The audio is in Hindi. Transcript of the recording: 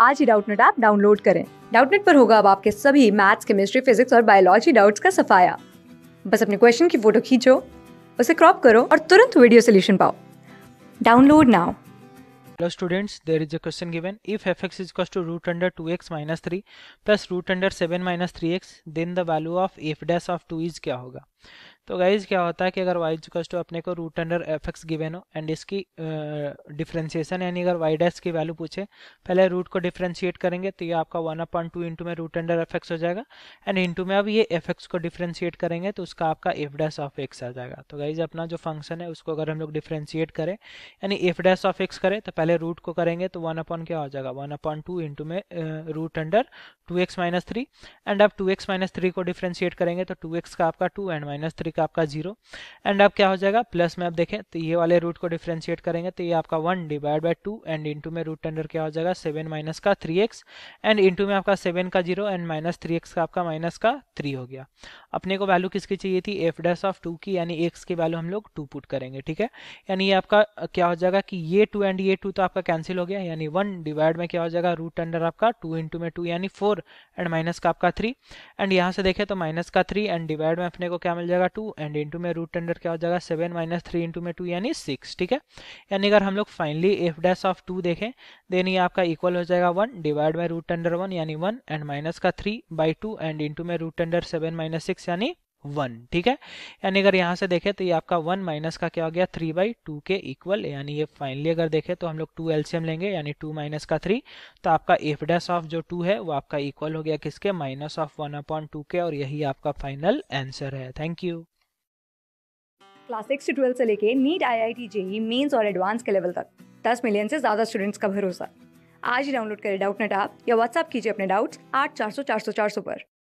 आज ही डाउटनेट ऐप डाउनलोड करें डाउटनेट पर होगा अब आपके सभी मैथ्स केमिस्ट्री फिजिक्स और बायोलॉजी डाउट्स का सफाया बस अपने क्वेश्चन की फोटो खींचो उसे क्रॉप करो और तुरंत वीडियो सोल्यूशन पाओ download now hello students Hello students, there is a question given if fx two root under two x minus three plus root under seven minus three x then the value of f dash of two is क्या होगा तो गाइज क्या होता है कि अगर वाई चुकस टू अपने को root under f x given हो एंड इसकी डिफ्रेंसिएशन यानी अगर वाई डैस की वैल्यू पूछे पहले रूट को डिफ्रेंशिएट करेंगे तो ये आपका वन अपॉइंट टू इंटू में रूट अंडर एफ एक्स हो जाएगा एंड इंटू में अब ये एफ एक्स को डिफ्रेंशिएट करेंगे तो उसका आपका एफ डैस ऑफ एक्स आ जाएगा तो गाइज अपना जो फंक्शन है उसको अगर हम लोग डिफ्रेंशिएट करें यानी एफ डैस ऑफ एक्स करें तो पहले रूट को करेंगे तो वन अपॉइंट क्या हो जाएगा वन अपॉइंट टू इंटू में root under two x minus three and आप टू एक्स माइनस थ्री को डिफ्रेंशिएट करेंगे तो टू एक्स का आपका टू एंड माइनस थ्री का आपका जीरो एंड आप क्या हो जाएगा प्लस में आप देखें तो ये वाले रूट को डिफ्रेंशिएट करेंगे तो ये आपका one divide by two and into में रूट टेंडर क्या हो जाएगा सेवन माइनस का थ्री एक्स एंड इंटू में आपका सेवन का zero and minus three x का आपका माइनस का थ्री हो गया अपने को वैल्यू किसकी चाहिए थी एफ डैस ऑफ टू की यानी एक्स की वैल्यू हम लोग टू पुट करेंगे ठीक है यानी ये आपका क्या हो जाएगा कि ये टू एंड ये टू तो आपका कैंसिल हो गया यानी वन डिवाइड में क्या हो जाएगा रूट अंडर आपका टू इंटू में टू यानी फोर एंड माइनस का आपका थ्री एंड यहाँ से देखें तो माइनस का थ्री एंड डिवाइड में अपने को क्या मिल जाएगा टू एंड इंटू में रूट अंडर क्या हो जाएगा सेवन माइनस थ्री इंटू में टू यानी सिक्स ठीक है यानी अगर हम लोग finally f dash of two देखें देन ये आपका इक्वल हो जाएगा वन डिवाइड में रूट अंडर वन यानी वन एंड माइनस का three by two and into में root under seven minus six यानी वन ठीक है यानी अगर यहाँ से देखें तो ये आपका वन माइनस का क्या हो गया थ्री बाई टू के इक्वल यानी ये फाइनली अगर देखें तो हम लोग टू एल्सियम लेंगे यानी टू माइनस का थ्री तो आपका एफ डैस ऑफ जो टू है वो आपका इक्वल हो गया किसके minus of one upon two के और यही आपका फाइनल आंसर है थैंक यू क्लास सिक्स से ट्वेल्थ से लेके NEET I I T JEE mains और एडवांस के लेवल तक दस मिलियन से ज्यादा स्टूडेंट्स का भरोसा आज ही डाउनलोड करें डाउट नेट आप या व्हाट्सअप कीजिए अपने डाउट्स आठ चार सौ चार सौ चार सौ पर